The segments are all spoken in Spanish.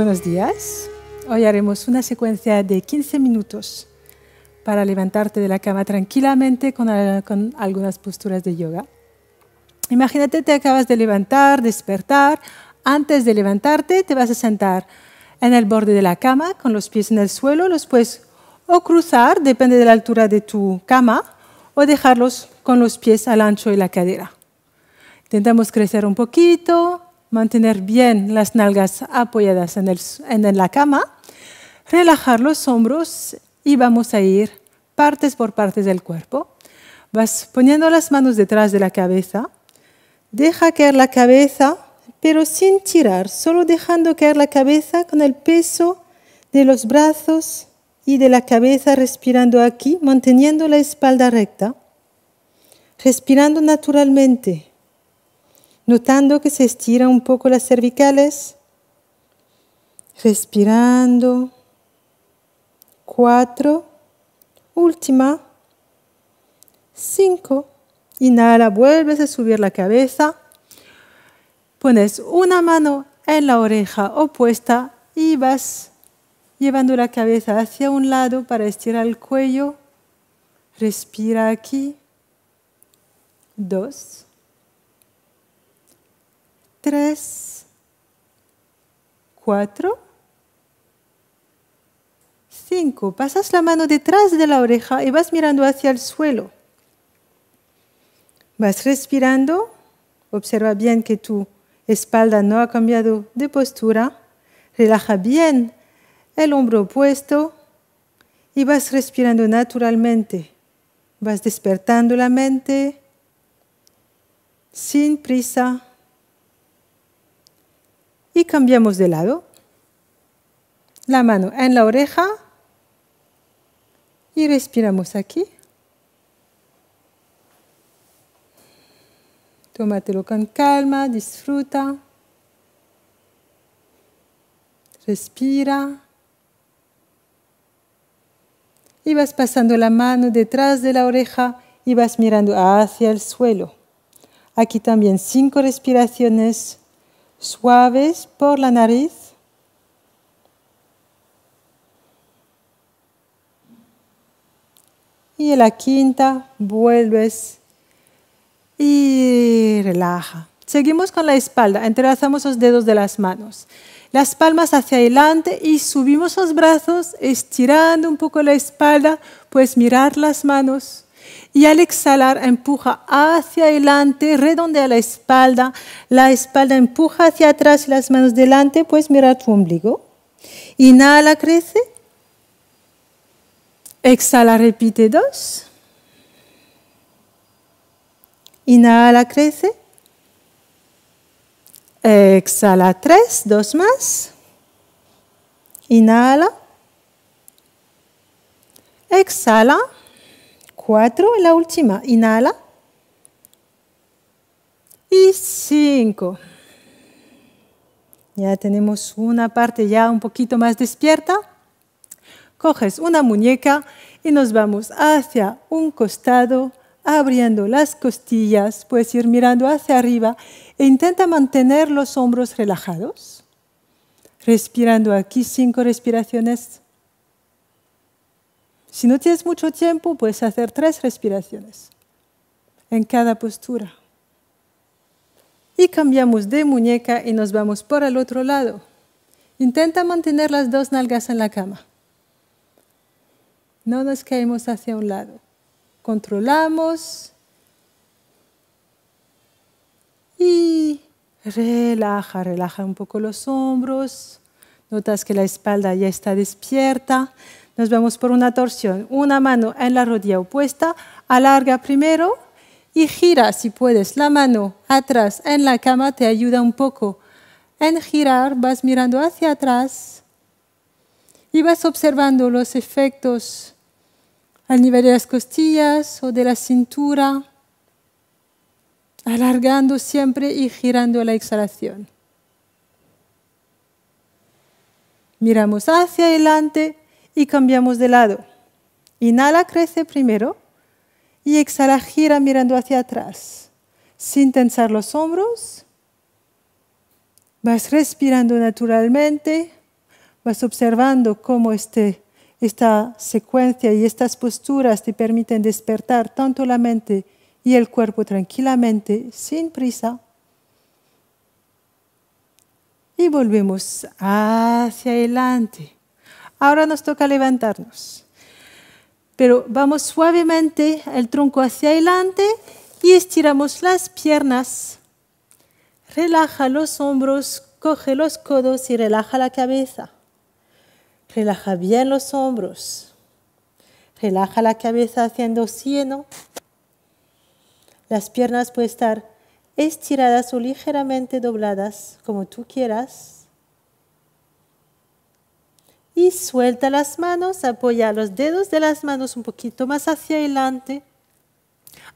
Buenos días. Hoy haremos una secuencia de 15 minutos para levantarte de la cama tranquilamente con, algunas posturas de yoga. Imagínate, te acabas de levantar, despertar. Antes de levantarte, te vas a sentar en el borde de la cama con los pies en el suelo. Los puedes o cruzar, depende de la altura de tu cama, o dejarlos con los pies al ancho de la cadera. Intentamos crecer un poquito, mantener bien las nalgas apoyadas en, la cama, relajar los hombros y vamos a ir partes por partes del cuerpo. Vas poniendo las manos detrás de la cabeza, deja caer la cabeza, pero sin tirar, solo dejando caer la cabeza con el peso de los brazos y de la cabeza respirando aquí, manteniendo la espalda recta, respirando naturalmente notando que se estira un poco las cervicales, respirando, cuatro, última, cinco, inhala, vuelves a subir la cabeza, pones una mano en la oreja opuesta y vas llevando la cabeza hacia un lado para estirar el cuello, respira aquí, dos, tres, cuatro, cinco. Pasas la mano detrás de la oreja y vas mirando hacia el suelo. Vas respirando. Observa bien que tu espalda no ha cambiado de postura. Relaja bien el hombro opuesto y vas respirando naturalmente. Vas despertando la mente sin prisa y cambiamos de lado. La mano en la oreja y respiramos aquí. Tómatelo con calma, disfruta. Respira. Y vas pasando la mano detrás de la oreja y vas mirando hacia el suelo. Aquí también cinco respiraciones suaves por la nariz. Y en la quinta vuelves y relaja. Seguimos con la espalda, entrelazamos los dedos de las manos. Las palmas hacia adelante y subimos los brazos estirando un poco la espalda, pues mirar las manos y al exhalar empuja hacia adelante, redondea la espalda, la espalda empuja hacia atrás, y las manos delante, pues mira tu ombligo. Inhala, crece. Exhala, repite dos. Inhala, crece. Exhala, tres, dos más. Inhala. Exhala. Cuatro, la última. Inhala. Y cinco. Ya tenemos una parte ya un poquito más despierta. Coges una muñeca y nos vamos hacia un costado, abriendo las costillas. Puedes ir mirando hacia arriba e intenta mantener los hombros relajados. Respirando aquí cinco respiraciones si no tienes mucho tiempo, puedes hacer tres respiraciones en cada postura. Y cambiamos de muñeca y nos vamos por el otro lado. Intenta mantener las dos nalgas en la cama. No nos caemos hacia un lado. Controlamos y relaja, relaja un poco los hombros. Notas que la espalda ya está despierta. Nos vemos por una torsión. Una mano en la rodilla opuesta, alarga primero y gira si puedes. La mano atrás en la cama te ayuda un poco. En girar vas mirando hacia atrás y vas observando los efectos al nivel de las costillas o de la cintura, alargando siempre y girando la exhalación. Miramos hacia adelante y cambiamos de lado. Inhala, crece primero y exhala, gira mirando hacia atrás, sin tensar los hombros. Vas respirando naturalmente, vas observando cómo este, esta secuencia y estas posturas te permiten despertar tanto la mente y el cuerpo tranquilamente, sin prisa. Y volvemos hacia adelante Ahora nos toca levantarnos. Pero vamos suavemente el tronco hacia adelante y estiramos las piernas. Relaja los hombros, coge los codos y relaja la cabeza. Relaja bien los hombros. Relaja la cabeza haciendo cieno. Las piernas pueden estar estiradas o ligeramente dobladas, como tú quieras y suelta las manos, apoya los dedos de las manos un poquito más hacia adelante.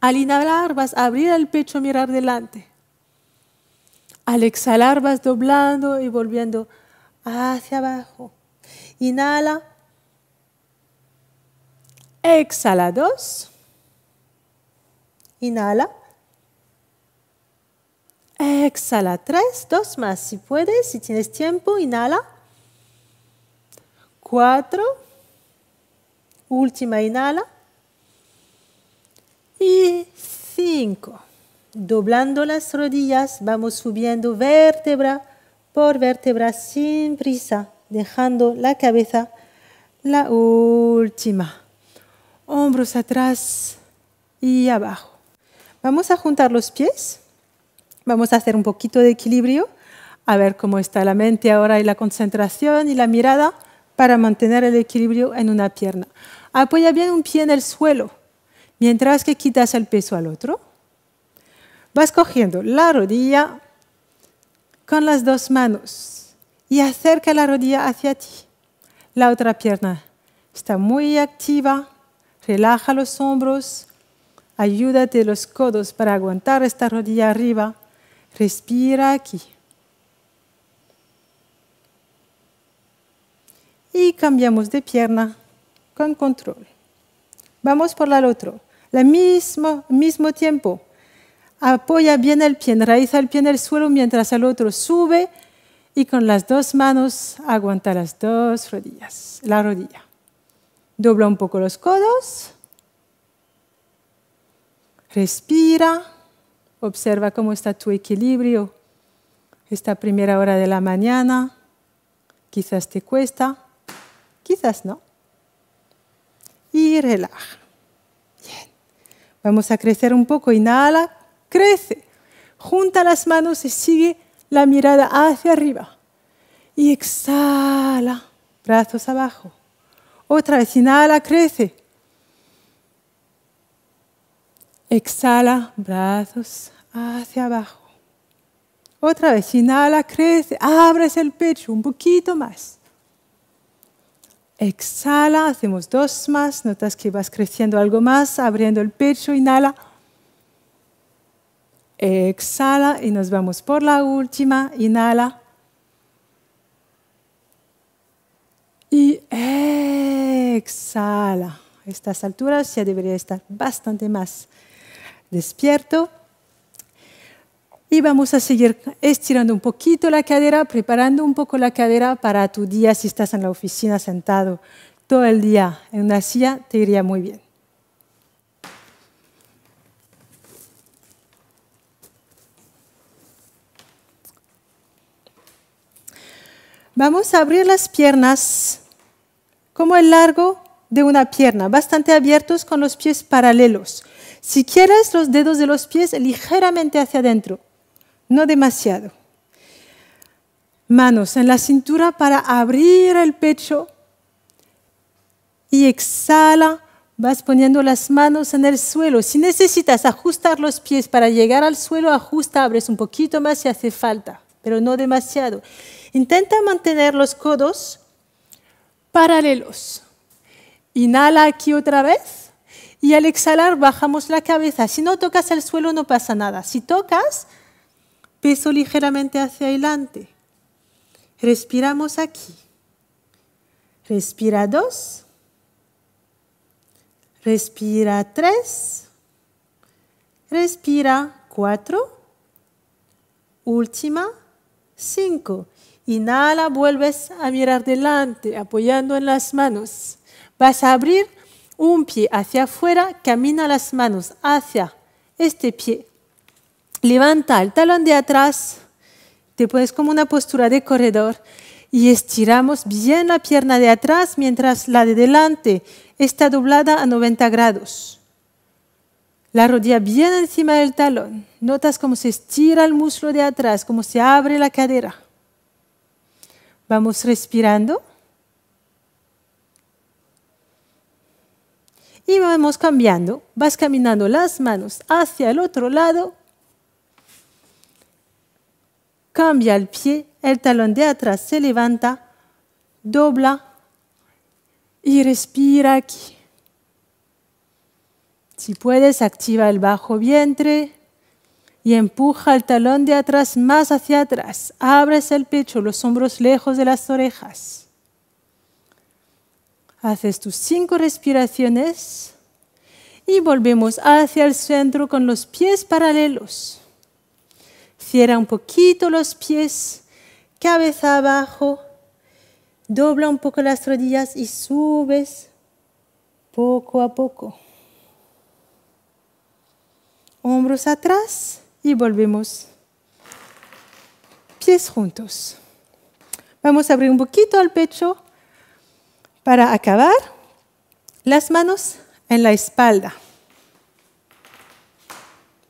Al inhalar vas a abrir el pecho, mirar delante. Al exhalar vas doblando y volviendo hacia abajo. Inhala. Exhala dos. Inhala. Exhala tres, dos más si puedes, si tienes tiempo, inhala cuatro, última inhala y cinco. Doblando las rodillas, vamos subiendo vértebra por vértebra sin prisa, dejando la cabeza la última. Hombros atrás y abajo. Vamos a juntar los pies. Vamos a hacer un poquito de equilibrio. A ver cómo está la mente ahora y la concentración y la mirada para mantener el equilibrio en una pierna. Apoya bien un pie en el suelo, mientras que quitas el peso al otro. Vas cogiendo la rodilla con las dos manos y acerca la rodilla hacia ti. La otra pierna está muy activa, relaja los hombros, ayúdate los codos para aguantar esta rodilla arriba, respira aquí. y cambiamos de pierna con control. Vamos por la otro. Al mismo, mismo tiempo, apoya bien el pie, raíz el pie en el suelo mientras el otro sube y con las dos manos aguanta las dos rodillas, la rodilla. Dobla un poco los codos. Respira. Observa cómo está tu equilibrio esta primera hora de la mañana. Quizás te cuesta. Quizás no. Y relaja. Bien. Vamos a crecer un poco. Inhala, crece. Junta las manos y sigue la mirada hacia arriba. Y exhala, brazos abajo. Otra vez, inhala, crece. Exhala, brazos hacia abajo. Otra vez, inhala, crece, abres el pecho un poquito más. Exhala, hacemos dos más, notas que vas creciendo algo más, abriendo el pecho, inhala. Exhala y nos vamos por la última, inhala. Y exhala. estas alturas ya debería estar bastante más despierto y vamos a seguir estirando un poquito la cadera, preparando un poco la cadera para tu día si estás en la oficina sentado todo el día en una silla, te iría muy bien. Vamos a abrir las piernas como el largo de una pierna, bastante abiertos con los pies paralelos. Si quieres, los dedos de los pies ligeramente hacia adentro no demasiado. Manos en la cintura para abrir el pecho y exhala. Vas poniendo las manos en el suelo. Si necesitas ajustar los pies para llegar al suelo, ajusta, abres un poquito más si hace falta, pero no demasiado. Intenta mantener los codos paralelos. Inhala aquí otra vez y al exhalar bajamos la cabeza. Si no tocas el suelo no pasa nada. Si tocas, peso ligeramente hacia adelante. Respiramos aquí. Respira dos. Respira tres. Respira cuatro. Última, cinco. Inhala, vuelves a mirar delante, apoyando en las manos. Vas a abrir un pie hacia afuera, camina las manos hacia este pie Levanta el talón de atrás, te pones como una postura de corredor y estiramos bien la pierna de atrás mientras la de delante está doblada a 90 grados. La rodilla bien encima del talón. Notas cómo se estira el muslo de atrás, cómo se abre la cadera. Vamos respirando. Y vamos cambiando. Vas caminando las manos hacia el otro lado cambia el pie, el talón de atrás se levanta, dobla y respira aquí. Si puedes, activa el bajo vientre y empuja el talón de atrás más hacia atrás. Abres el pecho, los hombros lejos de las orejas. Haces tus cinco respiraciones y volvemos hacia el centro con los pies paralelos. Cierra un poquito los pies, cabeza abajo, dobla un poco las rodillas y subes poco a poco. Hombros atrás y volvemos. Pies juntos. Vamos a abrir un poquito el pecho para acabar. Las manos en la espalda.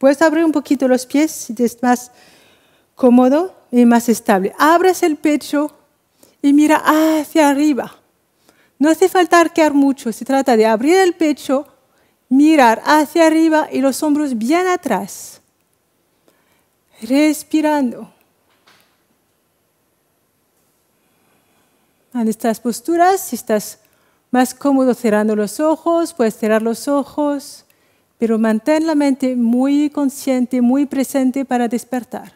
Puedes abrir un poquito los pies si te es más cómodo y más estable. Abres el pecho y mira hacia arriba. No hace falta arquear mucho, se trata de abrir el pecho, mirar hacia arriba y los hombros bien atrás. Respirando. En estas posturas, si estás más cómodo cerrando los ojos, puedes cerrar los ojos pero mantén la mente muy consciente, muy presente para despertar.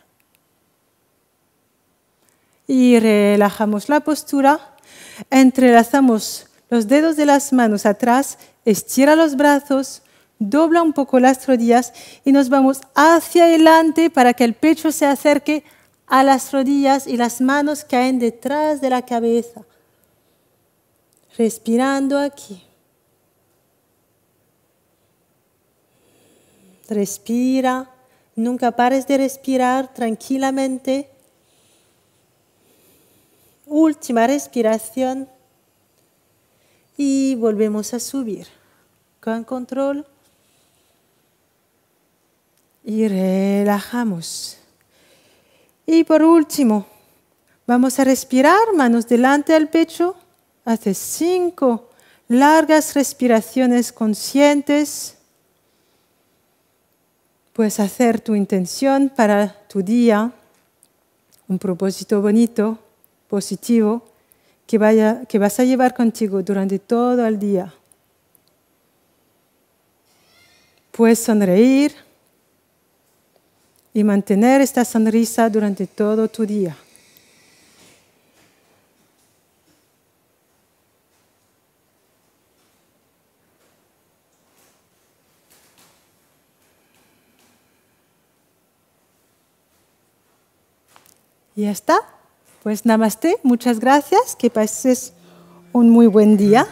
Y relajamos la postura, entrelazamos los dedos de las manos atrás, estira los brazos, dobla un poco las rodillas y nos vamos hacia adelante para que el pecho se acerque a las rodillas y las manos caen detrás de la cabeza. Respirando aquí. Respira. Nunca pares de respirar tranquilamente. Última respiración. Y volvemos a subir. Con control. Y relajamos. Y por último, vamos a respirar, manos delante del pecho. Hace cinco largas respiraciones conscientes. Puedes hacer tu intención para tu día, un propósito bonito, positivo, que, vaya, que vas a llevar contigo durante todo el día. Puedes sonreír y mantener esta sonrisa durante todo tu día. Y ya está. Pues namaste, muchas gracias, que pases un muy buen día.